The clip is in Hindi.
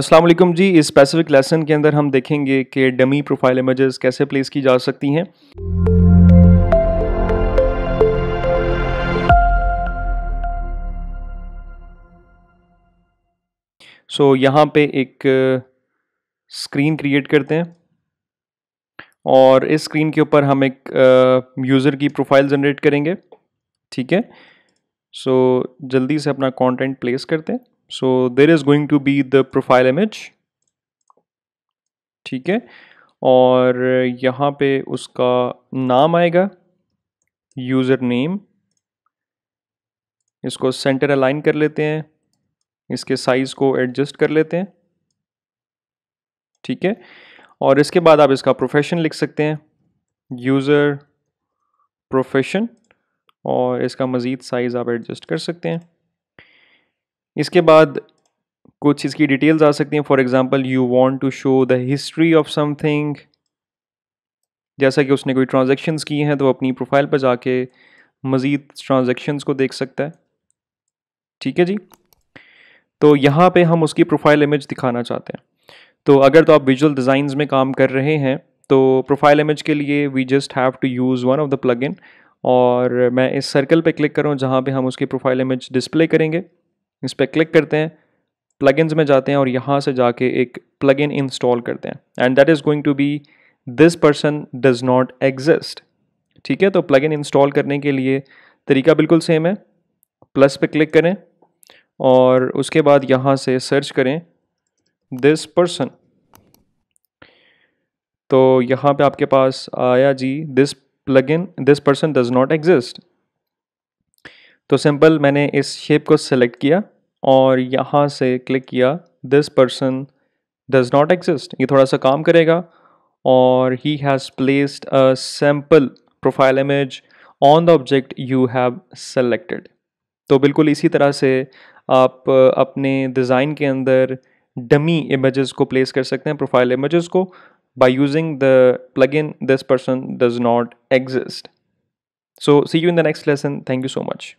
अस्सलाम जी इस स्पेसिफिक लेसन के अंदर हम देखेंगे कि डमी प्रोफाइल इमेजेस कैसे प्लेस की जा सकती हैं सो so, यहाँ पे एक स्क्रीन uh, क्रिएट करते हैं और इस स्क्रीन के ऊपर हम एक यूज़र uh, की प्रोफाइल जनरेट करेंगे ठीक है सो so, जल्दी से अपना कंटेंट प्लेस करते हैं so there is going to be the profile image ठीक है और यहाँ पे उसका नाम आएगा यूज़र नेम इसको सेंटर अलाइन कर लेते हैं इसके साइज़ को एडजस्ट कर लेते हैं ठीक है और इसके बाद आप इसका प्रोफेशन लिख सकते हैं यूज़र प्रोफेशन और इसका मज़ीद साइज़ आप एडजस्ट कर सकते हैं इसके बाद कुछ इसकी डिटेल्स आ सकती हैं for example you want to show the history of something जैसा कि उसने कोई ट्रांजेक्शन्स की हैं तो अपनी प्रोफाइल पर जाके मज़ीद ट्रांजेक्शन्स को देख सकता है ठीक है जी तो यहाँ पे हम उसकी प्रोफाइल इमेज दिखाना चाहते हैं तो अगर तो आप विजुअल डिज़ाइंस में काम कर रहे हैं तो प्रोफाइल इमेज के लिए we just have to use one of the plugin और मैं इस सर्कल पे क्लिक करूँ जहाँ पे हम उसकी प्रोफाइल इमेज डिस्प्ले करेंगे इस पर क्लिक करते हैं प्लगइन्स में जाते हैं और यहाँ से जाके एक प्लगइन इंस्टॉल करते हैं and that is going to be this person does not exist ठीक है तो प्लगइन इंस्टॉल करने के लिए तरीका बिल्कुल सेम है प्लस पे क्लिक करें और उसके बाद यहाँ से सर्च करें दिस पर्सन तो यहाँ पे आपके पास आया जी this plugin this person does not exist तो सिंपल मैंने इस शेप को सेलेक्ट किया और यहाँ से क्लिक किया this person does not exist ये थोड़ा सा काम करेगा और he has placed a sample profile image on the object you have selected तो बिल्कुल इसी तरह से आप अपने डिज़ाइन के अंदर डमी इमेजेस को प्लेस कर सकते हैं प्रोफाइल इमेजेस को by using the plugin this person does not exist So see you in the next lesson. Thank you so much.